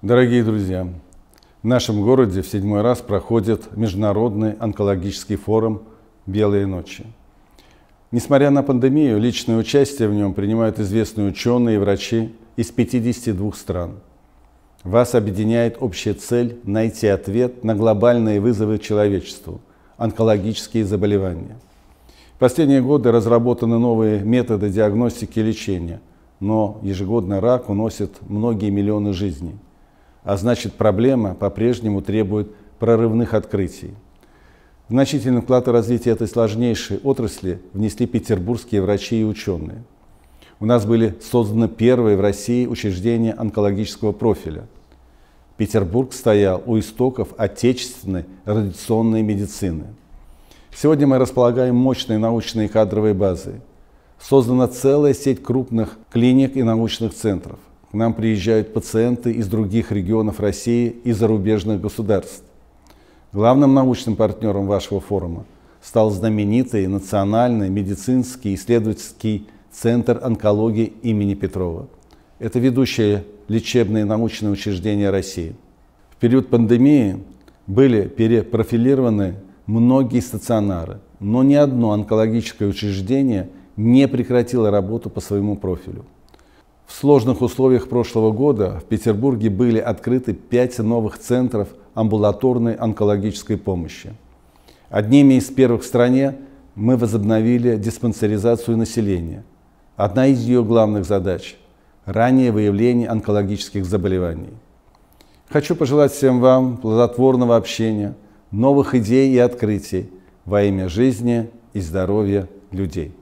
Дорогие друзья, в нашем городе в седьмой раз проходит Международный онкологический форум «Белые ночи». Несмотря на пандемию, личное участие в нем принимают известные ученые и врачи из 52 стран. Вас объединяет общая цель – найти ответ на глобальные вызовы человечеству – онкологические заболевания. В последние годы разработаны новые методы диагностики и лечения, но ежегодно рак уносит многие миллионы жизней – а значит проблема по-прежнему требует прорывных открытий. Значительный вклад в развитие этой сложнейшей отрасли внесли петербургские врачи и ученые. У нас были созданы первые в России учреждения онкологического профиля. Петербург стоял у истоков отечественной радиационной медицины. Сегодня мы располагаем мощной научной и кадровой базой. Создана целая сеть крупных клиник и научных центров. К нам приезжают пациенты из других регионов России и зарубежных государств. Главным научным партнером вашего форума стал знаменитый Национальный медицинский исследовательский центр онкологии имени Петрова. Это ведущее лечебное и научное учреждение России. В период пандемии были перепрофилированы многие стационары, но ни одно онкологическое учреждение не прекратило работу по своему профилю. В сложных условиях прошлого года в Петербурге были открыты пять новых центров амбулаторной онкологической помощи. Одними из первых в стране мы возобновили диспансеризацию населения. Одна из ее главных задач – раннее выявление онкологических заболеваний. Хочу пожелать всем вам плодотворного общения, новых идей и открытий во имя жизни и здоровья людей.